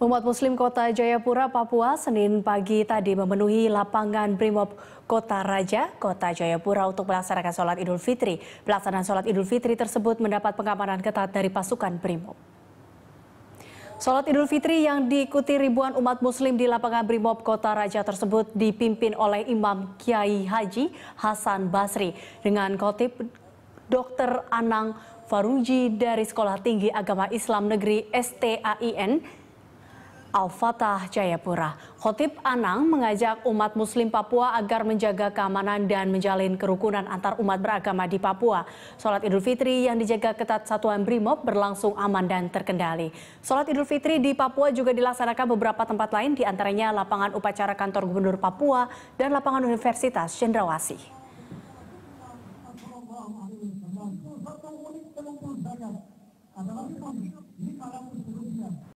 Umat Muslim Kota Jayapura, Papua, Senin pagi tadi memenuhi lapangan Brimob Kota Raja, Kota Jayapura untuk melaksanakan sholat Idul Fitri. Pelaksanaan sholat Idul Fitri tersebut mendapat pengamanan ketat dari pasukan Brimob. Sholat Idul Fitri yang diikuti ribuan umat muslim di lapangan Brimob Kota Raja tersebut dipimpin oleh Imam Kiai Haji Hasan Basri dengan kotip Dr. Anang Faruji dari Sekolah Tinggi Agama Islam Negeri STAIN Al-Fatah Jayapura. Khotib Anang mengajak umat muslim Papua agar menjaga keamanan dan menjalin kerukunan antar umat beragama di Papua. Sholat Idul Fitri yang dijaga ketat Satuan Brimob berlangsung aman dan terkendali. Sholat Idul Fitri di Papua juga dilaksanakan beberapa tempat lain diantaranya lapangan upacara kantor Gubernur Papua dan lapangan Universitas Cendrawasih.